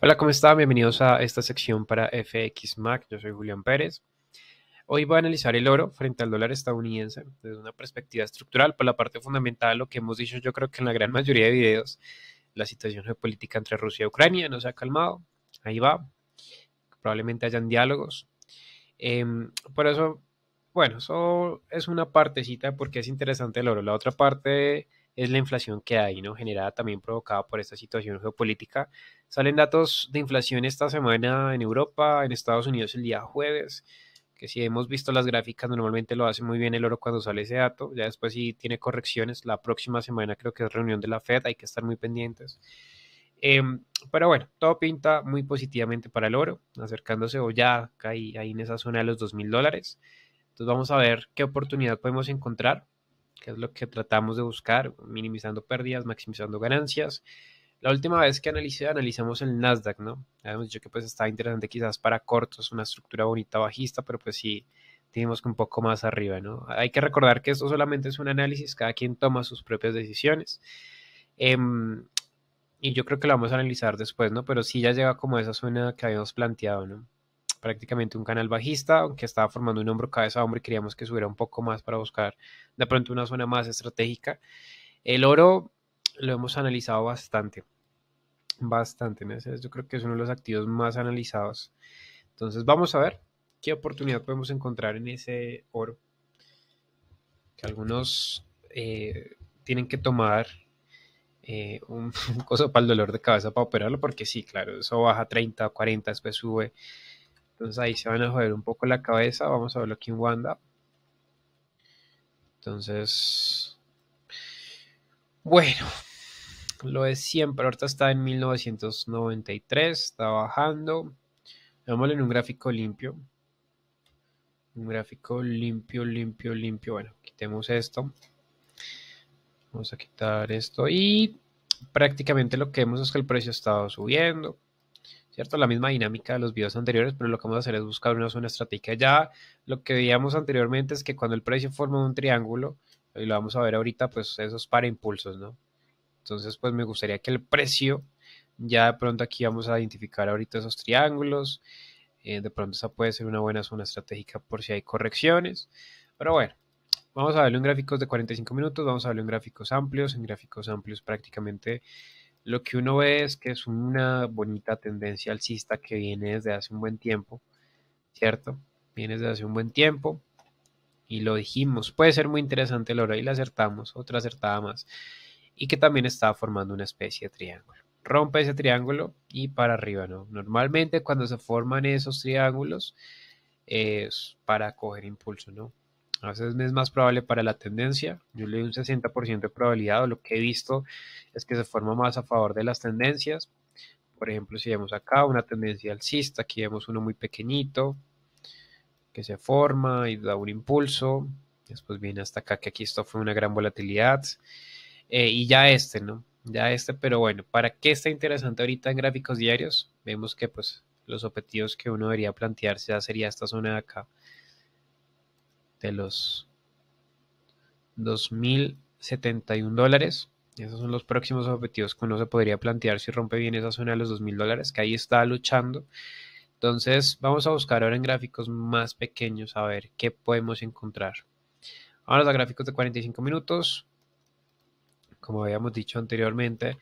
Hola, ¿cómo están? Bienvenidos a esta sección para FX Mac. Yo soy Julián Pérez. Hoy voy a analizar el oro frente al dólar estadounidense desde una perspectiva estructural. Por la parte fundamental, lo que hemos dicho yo creo que en la gran mayoría de videos, la situación geopolítica entre Rusia y Ucrania no se ha calmado. Ahí va. Probablemente hayan diálogos. Em, por eso, bueno, eso es una partecita porque es interesante el oro. La otra parte es la inflación que hay, ¿no? Generada también provocada por esta situación geopolítica. Salen datos de inflación esta semana en Europa, en Estados Unidos el día jueves, que si hemos visto las gráficas normalmente lo hace muy bien el oro cuando sale ese dato, ya después si tiene correcciones, la próxima semana creo que es reunión de la Fed, hay que estar muy pendientes. Em, pero bueno, todo pinta muy positivamente para el oro, acercándose o ya cae ahí en esa zona de los $2,000. dólares. Entonces vamos a ver qué oportunidad podemos encontrar que es lo que tratamos de buscar, minimizando pérdidas, maximizando ganancias. La última vez que analicé, analizamos el Nasdaq, ¿no? Habíamos dicho que pues estaba interesante quizás para cortos, una estructura bonita bajista, pero pues sí, tenemos que un poco más arriba, ¿no? Hay que recordar que esto solamente es un análisis, cada quien toma sus propias decisiones. Em, y yo creo que lo vamos a analizar después, ¿no? Pero sí ya llega como esa zona que habíamos planteado, ¿no? prácticamente un canal bajista, aunque estaba formando un hombro cabeza a hombro y queríamos que subiera un poco más para buscar de pronto una zona más estratégica. El oro lo hemos analizado bastante, bastante. Yo creo que es uno de los activos más analizados. Entonces vamos a ver qué oportunidad podemos encontrar en ese oro que algunos eh, tienen que tomar eh, un, coso para el dolor de cabeza para operarlo, porque sí, claro, eso baja 30, 40, después sube, entonces ahí se van a joder un poco la cabeza. Vamos a verlo aquí en Wanda. Entonces, bueno, lo es siempre. Ahorita está en 1993, está bajando. Veámoslo en un gráfico limpio. Un gráfico limpio, limpio, limpio. Bueno, quitemos esto. Vamos a quitar esto. Y prácticamente lo que vemos es que el precio ha estado subiendo. ¿cierto? La misma dinámica de los videos anteriores, pero lo que vamos a hacer es buscar una zona estratégica. Ya lo que veíamos anteriormente es que cuando el precio forma un triángulo, y lo vamos a ver ahorita, pues esos es para impulsos, ¿no? Entonces, pues me gustaría que el precio, ya de pronto aquí vamos a identificar ahorita esos triángulos, eh, de pronto esa puede ser una buena zona estratégica por si hay correcciones, pero bueno, vamos a verlo en gráficos de 45 minutos, vamos a verlo en gráficos amplios, en gráficos amplios prácticamente lo que uno ve es que es una bonita tendencia alcista que viene desde hace un buen tiempo, ¿cierto? Viene desde hace un buen tiempo y lo dijimos. Puede ser muy interesante el oro y la acertamos, otra acertada más. Y que también está formando una especie de triángulo. Rompe ese triángulo y para arriba, ¿no? Normalmente cuando se forman esos triángulos es para coger impulso, ¿no? A veces es más probable para la tendencia. Yo le doy un 60% de probabilidad. lo que he visto es que se forma más a favor de las tendencias. Por ejemplo, si vemos acá una tendencia alcista, aquí vemos uno muy pequeñito que se forma y da un impulso. Después viene hasta acá, que aquí esto fue una gran volatilidad. Eh, y ya este, ¿no? Ya este, pero bueno, ¿para qué está interesante ahorita en gráficos diarios? Vemos que pues los objetivos que uno debería plantearse sería esta zona de acá de los 2.071 dólares. Esos son los próximos objetivos que uno se podría plantear si rompe bien esa zona de los 2.000 dólares, que ahí está luchando. Entonces vamos a buscar ahora en gráficos más pequeños a ver qué podemos encontrar. Vamos a gráficos de 45 minutos. Como habíamos dicho anteriormente,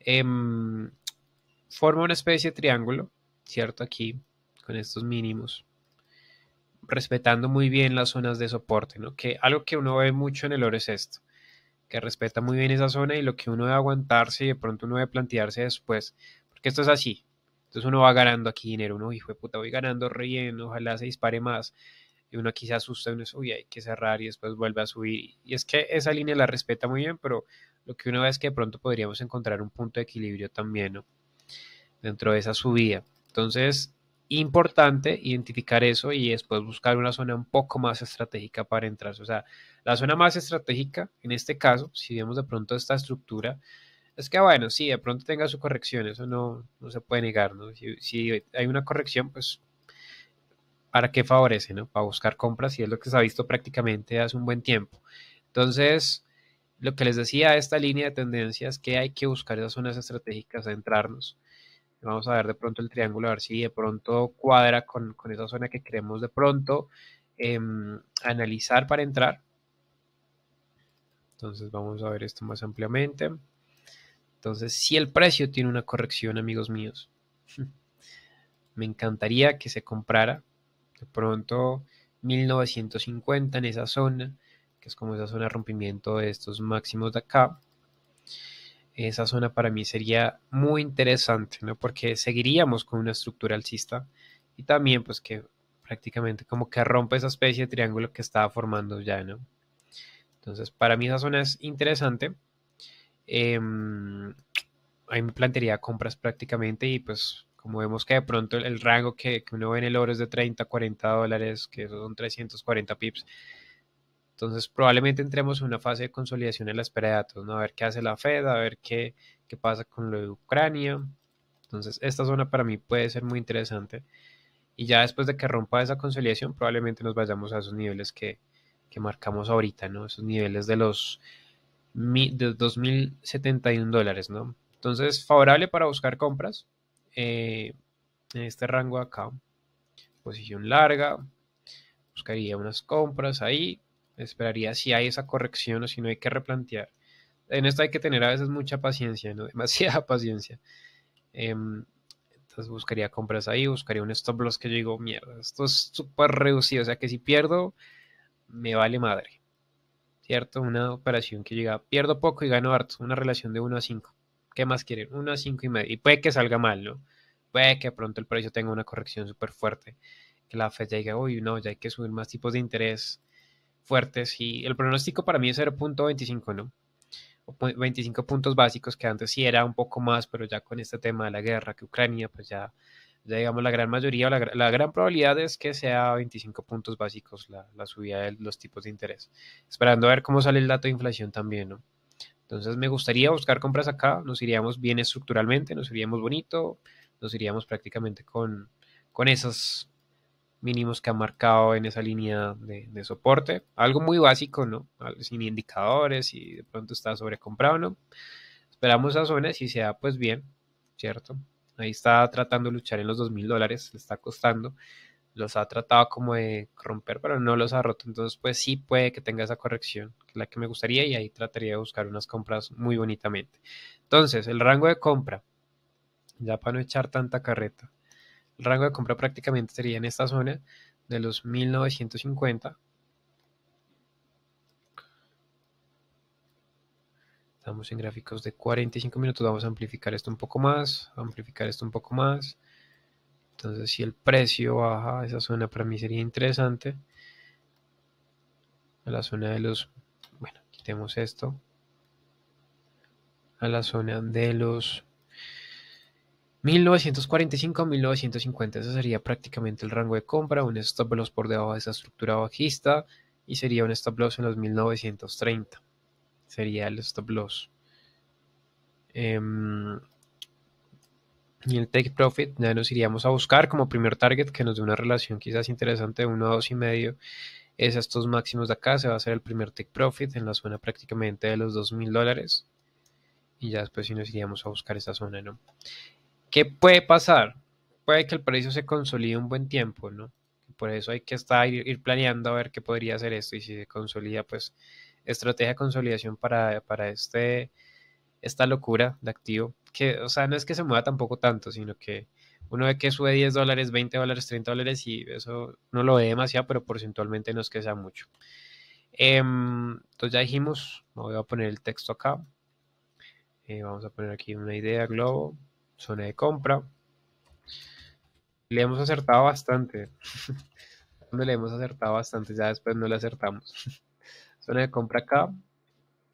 em, forma una especie de triángulo, ¿cierto? Aquí, con estos mínimos respetando muy bien las zonas de soporte, ¿no? Que algo que uno ve mucho en el oro es esto, que respeta muy bien esa zona y lo que uno debe aguantarse y de pronto uno debe plantearse después, porque esto es así. Entonces uno va ganando aquí dinero, uno, hijo de puta, voy ganando re ojalá se dispare más. Y uno aquí se asusta, uno dice, uy, hay que cerrar y después vuelve a subir. Y es que esa línea la respeta muy bien, pero lo que uno ve es que de pronto podríamos encontrar un punto de equilibrio también, ¿no? Dentro de esa subida. Entonces, importante identificar eso y después buscar una zona un poco más estratégica para entrar. O sea, la zona más estratégica, en este caso, si vemos de pronto esta estructura, es que bueno, si de pronto tenga su corrección, eso no, no se puede negar, ¿no? Si, hay una corrección, pues, ¿para qué favorece, no? Para buscar compras y es lo que se ha visto prácticamente hace un buen tiempo. Entonces, lo que les decía esta línea de tendencia es que hay que buscar esas zonas estratégicas, a entrarnos Vamos a ver de pronto el triángulo, a ver si de pronto cuadra con, esa zona que queremos de pronto em, analizar para entrar. Entonces vamos a ver esto más ampliamente. Entonces, si el precio tiene una corrección, amigos míos, me encantaría que se comprara de pronto 1950 en esa zona, que es como esa zona de rompimiento de estos máximos de acá esa zona para mí sería muy interesante, ¿no? Porque seguiríamos con una estructura alcista y también pues que prácticamente como que rompe esa especie de triángulo que estaba formando ya, ¿no? Entonces, para mí esa zona es interesante. Eh, ahí me plantearía compras prácticamente y pues como vemos que de pronto el, rango que, uno ve en el oro es de 30, 40 dólares, que son 340 pips, entonces, probablemente entremos en una fase de consolidación en la espera de datos, ¿no? A ver qué hace la Fed, a ver qué, pasa con lo de Ucrania. Entonces, esta zona para mí puede ser muy interesante. Y ya después de que rompa esa consolidación, probablemente nos vayamos a esos niveles que, marcamos ahorita, ¿no? Esos niveles de los 2.071 dólares, ¿no? Entonces, favorable para buscar compras. Eh, en este rango acá, posición larga. Buscaría unas compras ahí Esperaría si hay esa corrección o si no hay que replantear. En esto hay que tener a veces mucha paciencia, ¿no? demasiada paciencia. Em, entonces buscaría compras ahí, buscaría un stop loss que yo digo, mierda, esto es súper reducido, o sea que si pierdo, me vale madre. ¿Cierto? Una operación que llega, pierdo poco y gano harto, una relación de 1 a 5. ¿Qué más quieren? 1 a 5 y medio. Y puede que salga mal, ¿no? Puede que pronto el precio tenga una corrección súper fuerte. Que la Fed ya diga, uy, no, ya hay que subir más tipos de interés fuertes y el pronóstico para mí es 0.25, ¿no? 25 puntos básicos que antes sí era un poco más, pero ya con este tema de la guerra que Ucrania, pues ya, digamos la gran mayoría, la, la gran probabilidad es que sea 25 puntos básicos la, subida de los tipos de interés. Esperando a ver cómo sale el dato de inflación también, ¿no? Entonces me gustaría buscar compras acá, nos iríamos bien estructuralmente, nos iríamos bonito, nos iríamos prácticamente con, con esas mínimos que ha marcado en esa línea de, soporte. Algo muy básico, ¿no? Sin indicadores, y de pronto está sobrecomprado, ¿no? Esperamos a y si se da, pues bien, ¿cierto? Ahí está tratando de luchar en los 2.000 dólares, le está costando. Los ha tratado como de romper, pero no los ha roto. Entonces, pues sí puede que tenga esa corrección, que es la que me gustaría, y ahí trataría de buscar unas compras muy bonitamente. Entonces, el rango de compra, ya para no echar tanta carreta el rango de compra prácticamente sería en esta zona de los 1950. Estamos en gráficos de 45 minutos. Vamos a amplificar esto un poco más. Amplificar esto un poco más. Entonces, si el precio baja, esa zona para mí sería interesante. A la zona de los. Bueno, quitemos esto. A la zona de los 1945-1950, ese sería prácticamente el rango de compra, un stop loss por debajo de esa estructura bajista y sería un stop loss en los 1930. Sería el stop loss. Em, y el take profit, ya nos iríamos a buscar como primer target que nos dé una relación quizás interesante de 1 a medio Es estos máximos de acá, se va a hacer el primer take profit en la zona prácticamente de los mil dólares. Y ya después sí nos iríamos a buscar esa zona, ¿no? ¿Qué puede pasar? Puede que el precio se consolide un buen tiempo, ¿no? Por eso hay que estar, ir planeando a ver qué podría hacer esto y si se consolida, pues estrategia de consolidación para, este, esta locura de activo, que, o sea, no es que se mueva tampoco tanto, sino que uno ve que sube 10 dólares, 20 dólares, 30 dólares y eso no lo ve demasiado, pero porcentualmente no es que sea mucho. Em, entonces ya dijimos, voy a poner el texto acá. Eh, vamos a poner aquí una idea globo zona de compra. Le hemos acertado bastante. no le hemos acertado bastante, ya después no le acertamos. zona de compra acá.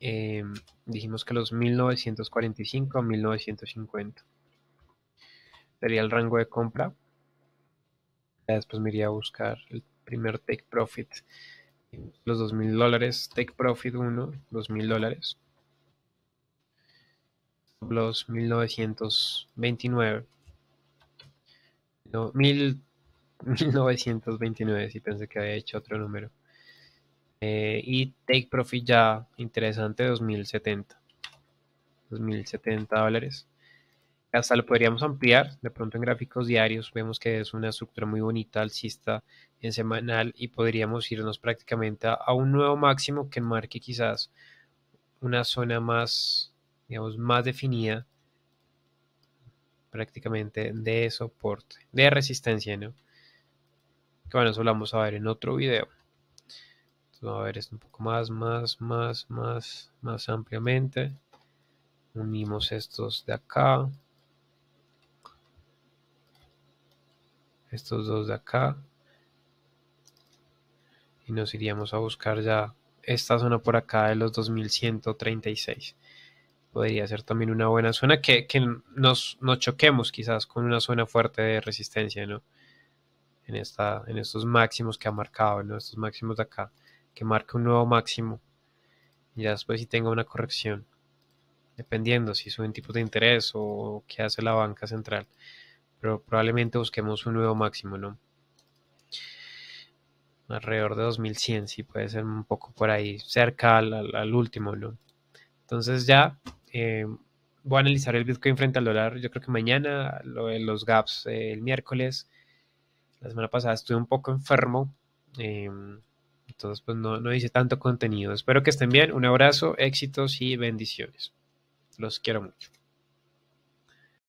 Em, dijimos que los 1945 a 1950 sería el rango de compra. Ya después me iría a buscar el primer take profit. Los 2.000 dólares, take profit 1, 2.000 dólares. 1929. 1929, si pensé que había hecho otro número. Eh, y Take Profit ya, interesante, 2070. 2070 dólares. Hasta lo podríamos ampliar, de pronto en gráficos diarios vemos que es una estructura muy bonita, alcista en semanal y podríamos irnos prácticamente a un nuevo máximo que marque quizás una zona más digamos, más definida prácticamente de soporte, de resistencia, ¿no? Que bueno, eso lo vamos a ver en otro video. vamos a ver esto un poco más, más, más, más, más ampliamente. Unimos estos de acá. Estos dos de acá. Y nos iríamos a buscar ya esta zona por acá de los 2136 podría ser también una buena zona que, nos, choquemos quizás con una zona fuerte de resistencia, ¿no? En, esta, en estos máximos que ha marcado, ¿no? Estos máximos de acá, que marca un nuevo máximo. Y ya después si tenga una corrección, dependiendo si suben tipos de interés o qué hace la banca central. Pero probablemente busquemos un nuevo máximo, ¿no? Alrededor de 2100, si sí, puede ser un poco por ahí, cerca al, al último, ¿no? Entonces ya eh, voy a analizar el Bitcoin frente al dólar, yo creo que mañana, lo de los gaps eh, el miércoles. La semana pasada estuve un poco enfermo, eh, entonces pues no, no hice tanto contenido. Espero que estén bien, un abrazo, éxitos y bendiciones. Los quiero mucho.